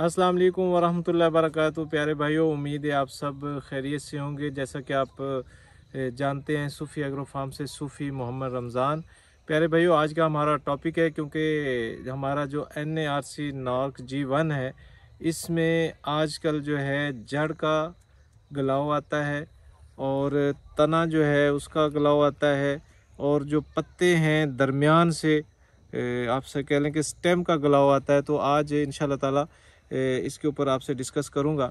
अस्सलाम वालेकुम वरहमतुल्लाहि वबरकत प्यारे भाइयों उम्मीद है आप सब खैरियत से होंगे जैसा कि आप जानते हैं सूफ़ी एग्रो फार्म से सूफ़ी मोहम्मद रमज़ान प्यारे भाइयों आज का हमारा टॉपिक है क्योंकि हमारा जो एन ए आर सी नॉर्क जी वन है इसमें आजकल जो है जड़ का गलाव आता है और तना जो है उसका गलाव आता है और जो पत्ते हैं दरमियान से आपसे कह लें कि स्टेम का गलाव आता है तो आज इन ताला इसके ऊपर आपसे डिस्कस करूँगा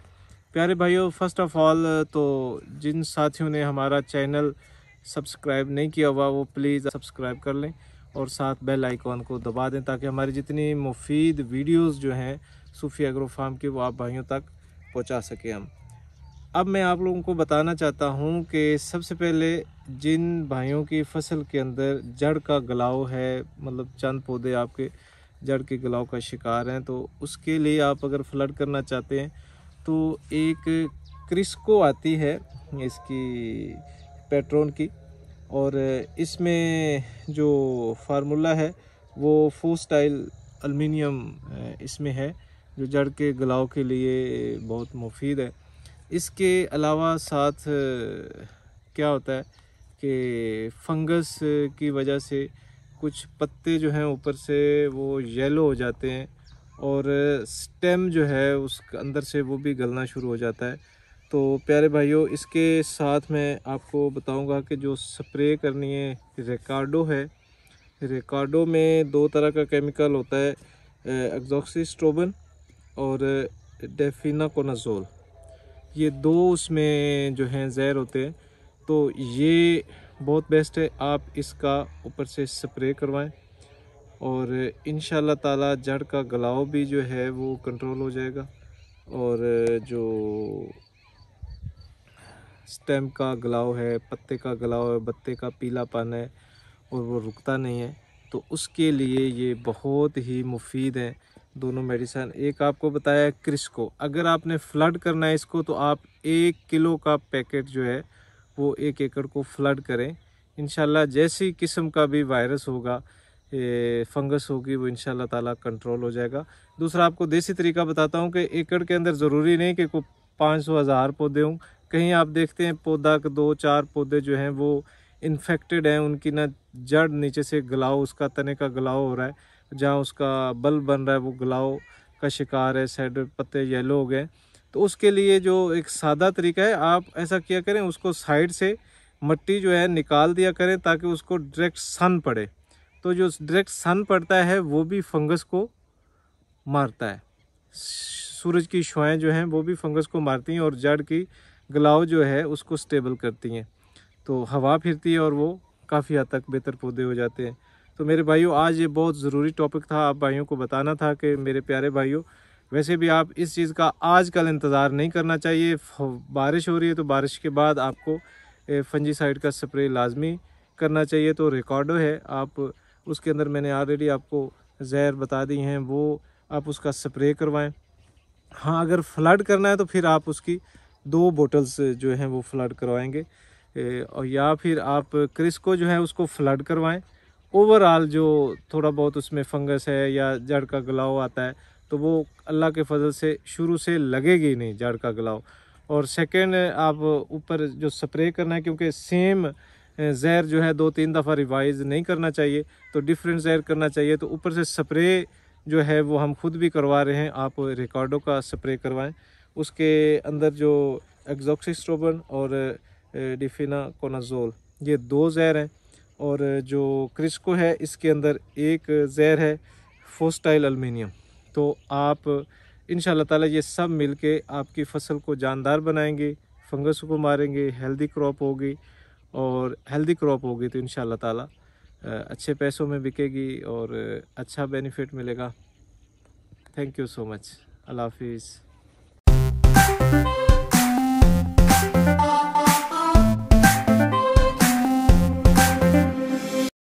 प्यारे भाइयों फर्स्ट ऑफ ऑल तो जिन साथियों ने हमारा चैनल सब्सक्राइब नहीं किया हुआ वो प्लीज़ सब्सक्राइब कर लें और साथ बेल आइकॉन को दबा दें ताकि हमारी जितनी मुफीद वीडियोस जो हैं सूफी एग्रो फार्म की वो आप भाइयों तक पहुंचा सकें हम अब मैं आप लोगों को बताना चाहता हूं कि सबसे पहले जिन भाइयों की फसल के अंदर जड़ का गलाव है मतलब चंद पौधे आपके जड़ के गलाव का शिकार हैं तो उसके लिए आप अगर फ्लड करना चाहते हैं तो एक क्रिस्को आती है इसकी पेट्रोन की और इसमें जो फार्मूला है वो फोस्टाइल अलमिनियम इसमें है जो जड़ के गलाव के लिए बहुत मुफीद है इसके अलावा साथ क्या होता है कि फंगस की वजह से कुछ पत्ते जो हैं ऊपर से वो येलो हो जाते हैं और स्टेम जो है उस अंदर से वो भी गलना शुरू हो जाता है तो प्यारे भाइयों इसके साथ मैं आपको बताऊंगा कि जो स्प्रे करनी है रिकार्डो है रिकार्डो में दो तरह का केमिकल होता है एग्जॉक्सीस्ट्रोबन और डेफिनाकोनाजोल ये दो उसमें जो हैं जहर होते हैं तो ये बहुत बेस्ट है आप इसका ऊपर से स्प्रे करवाएं और इन ताला जड़ का गलाव भी जो है वो कंट्रोल हो जाएगा और जो स्टेम का गलाव है पत्ते का गलाव है पत्ते का पीलापन है और वो रुकता नहीं है तो उसके लिए ये बहुत ही मुफीद है दोनों मेडिसन एक आपको बताया क्रिस्को अगर आपने फ्लड करना है इसको तो आप एक किलो का पैकेट जो है वो एक एकड़ को फ्लड करें इन जैसी किस्म का भी वायरस होगा ये फंगस होगी वो इन ताला कंट्रोल हो जाएगा दूसरा आपको देसी तरीका बताता हूँ कि एकड़ के अंदर ज़रूरी नहीं कि कोई पाँच सौ हज़ार पौधे हों कहीं आप देखते हैं पौधा के दो चार पौधे जो हैं वो इन्फेक्टेड हैं उनकी ना जड़ नीचे से गलाओ उसका तने का गलाव हो रहा है जहाँ उसका बल्ब बन रहा है वो गलाओ का शिकार है साइड पत्ते येलो हो गए तो उसके लिए जो एक सादा तरीका है आप ऐसा किया करें उसको साइड से मट्टी जो है निकाल दिया करें ताकि उसको डायरेक्ट सन पड़े तो जो डायरेक्ट सन पड़ता है वो भी फंगस को मारता है सूरज की शुआएँ जो हैं वो भी फंगस को मारती हैं और जड़ की गलाव जो है उसको स्टेबल करती हैं तो हवा फिरती है और वो काफ़ी हद तक बेहतर पौधे हो जाते हैं तो मेरे भाइयों आज ये बहुत ज़रूरी टॉपिक था आप भाइयों को बताना था कि मेरे प्यारे भाइयों वैसे भी आप इस चीज़ का आज कल इंतज़ार नहीं करना चाहिए बारिश हो रही है तो बारिश के बाद आपको फंजी साइड का स्प्रे लाजमी करना चाहिए तो रिकॉर्डो है आप उसके अंदर मैंने ऑलरेडी आपको जहर बता दी हैं वो आप उसका स्प्रे करवाएं हाँ अगर फ्लड करना है तो फिर आप उसकी दो बोटल्स जो हैं वो फ्लड करवाएंगे और या फिर आप क्रिस्को जो है उसको फ्लड करवाएं ओवरऑल जो थोड़ा बहुत उसमें फंगस है या जड़ का गलाव आता है तो वो अल्लाह के फजल से शुरू से लगेगी नहीं जड़ का गलाव और सेकंड आप ऊपर जो स्प्रे करना है क्योंकि सेम जहर जो है दो तीन दफ़ा रिवाइज नहीं करना चाहिए तो डिफरेंट जहर करना चाहिए तो ऊपर से स्प्रे जो है वो हम खुद भी करवा रहे हैं आप रिकॉर्डो का स्प्रे करवाएं उसके अंदर जो एग्जॉक्सिस्ट्रोबन और डिफिना कोनाजोल ये दो जहर हैं और जो क्रिस्को है इसके अंदर एक जहर है फोस्टाइल अलमिनियम तो आप इन ताला ये सब मिल के आपकी फसल को जानदार बनाएंगे फंगस को मारेंगे हेल्दी क्रॉप होगी और हेल्दी क्रॉप होगी तो इन ताला अच्छे पैसों में बिकेगी और अच्छा बेनिफिट मिलेगा थैंक यू सो मच अल्लाह हाफिज़